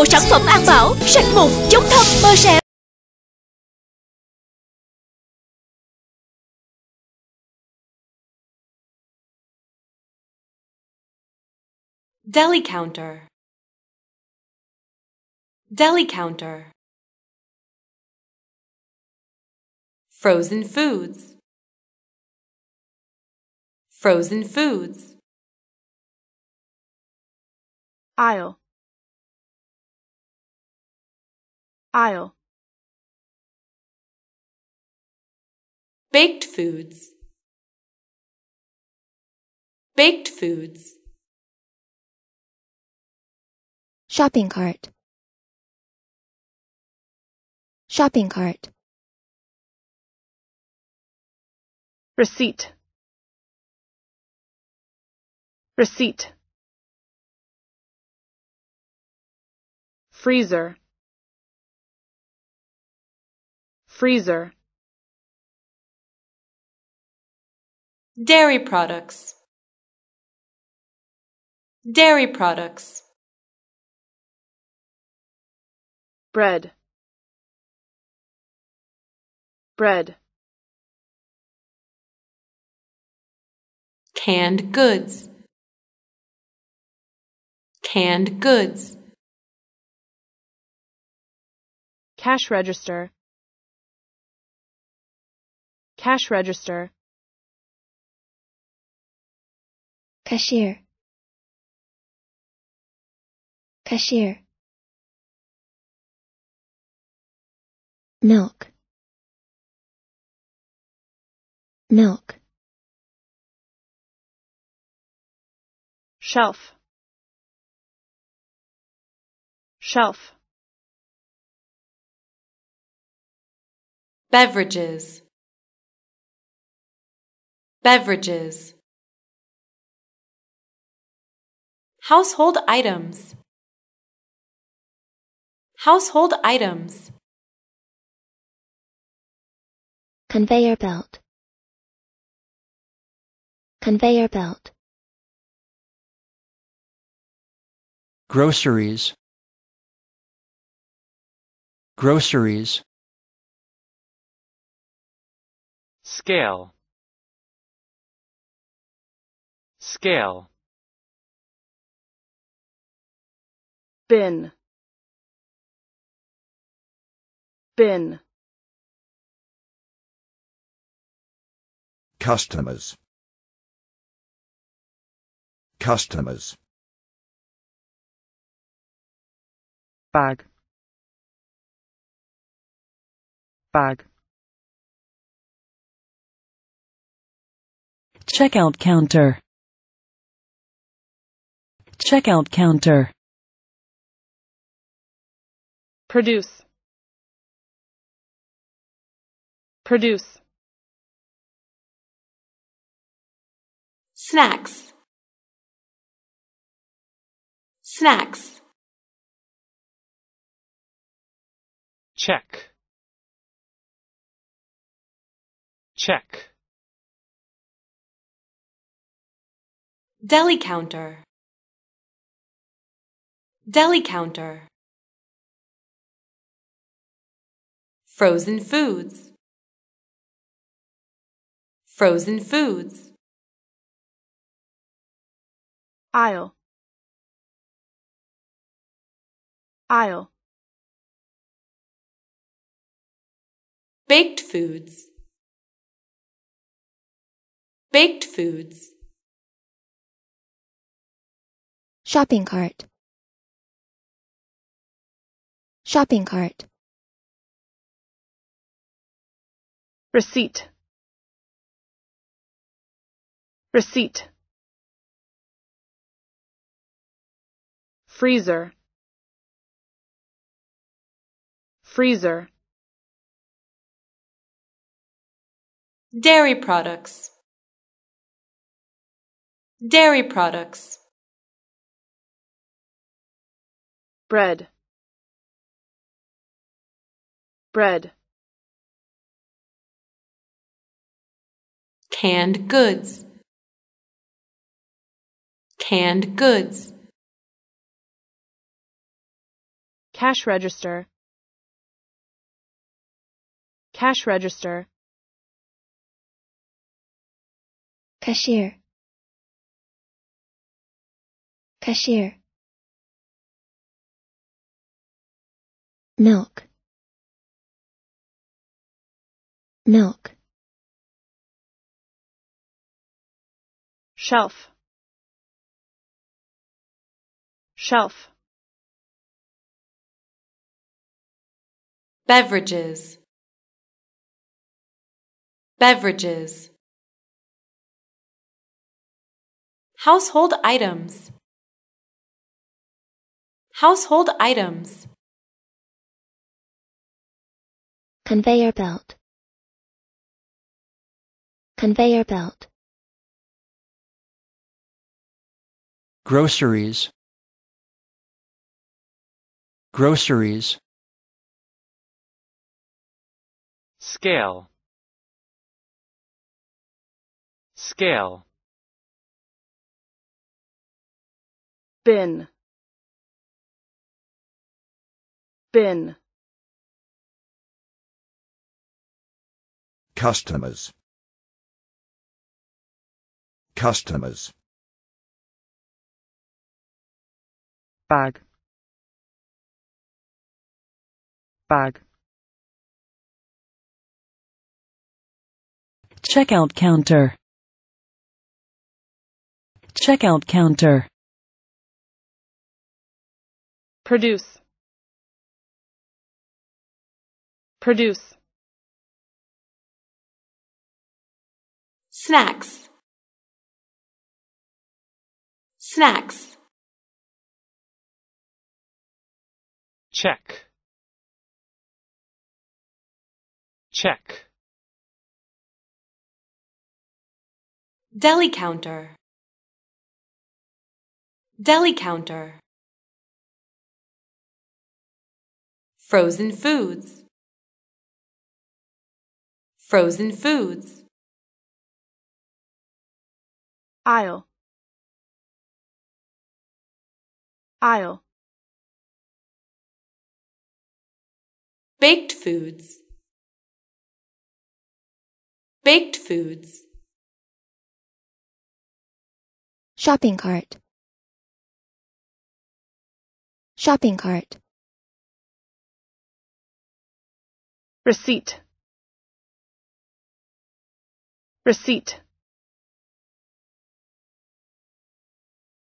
bộ sản phẩm an bảo Sạch mụn, chống thâm, mơ sẹo Deli counter. Deli counter. Frozen foods. Frozen foods. Aisle. aisle. Baked foods. Baked foods. Shopping cart. Shopping cart. Receipt. Receipt. Freezer. freezer dairy products dairy products bread bread canned goods canned goods cash register Cash register. Cashier. Cashier. Milk. Milk. Shelf. Shelf. Beverages. Beverages Household items Household items Conveyor belt Conveyor belt Groceries Groceries Scale Scale. Bin. Bin. Customers. Customers. Bag. Bag. Checkout counter. Checkout counter. Produce. Produce. Snacks. Snacks. Check. Check. Deli counter. Deli counter. Frozen foods. Frozen foods. Aisle. Aisle. Baked foods. Baked foods. Shopping cart. Shopping cart. Receipt. Receipt. Freezer. Freezer. Dairy products. Dairy products. Bread bread, canned goods, canned goods, cash register, cash register, cashier, cashier, milk milk shelf shelf beverages beverages household items household items conveyor belt Conveyor belt. Groceries. Groceries. Scale. Scale. Bin. Bin. Customers customers. Bag. Bag. Checkout counter. Checkout counter. Produce. Produce. Snacks. Snacks. Check. Check. Deli counter. Deli counter. Frozen foods. Frozen foods. Aisle. aisle. Baked foods. Baked foods. Shopping cart. Shopping cart. Receipt. Receipt.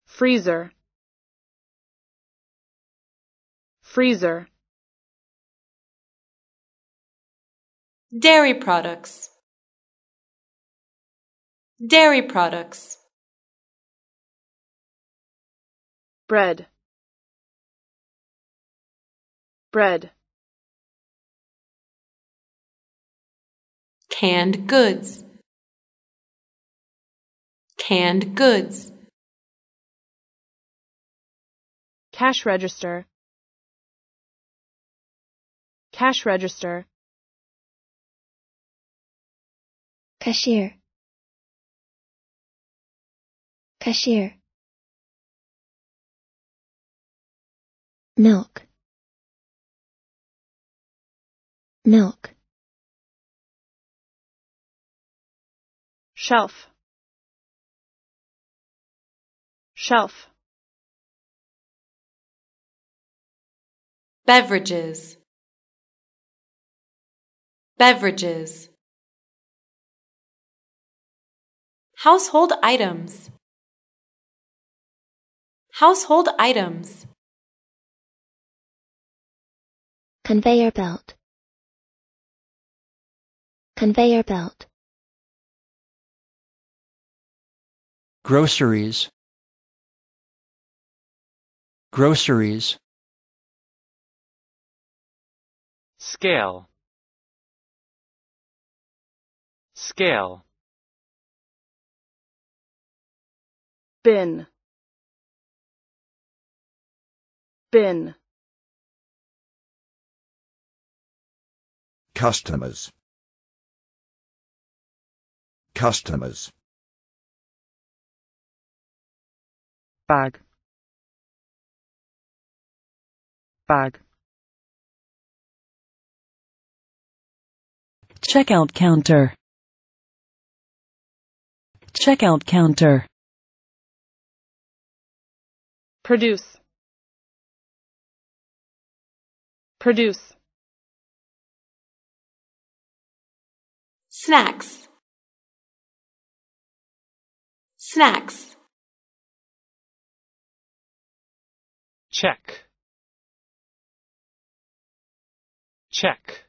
Freezer. freezer. Dairy products. Dairy products. Bread. Bread. Canned goods. Canned goods. Cash register. Cash register. Cashier. Cashier. Milk. Milk. Shelf. Shelf. Beverages. Beverages Household items Household items Conveyor belt Conveyor belt Groceries Groceries Scale Scale. Bin. Bin. Customers. Customers. Bag. Bag. Checkout counter. Checkout counter. Produce. Produce. Snacks. Snacks. Check. Check.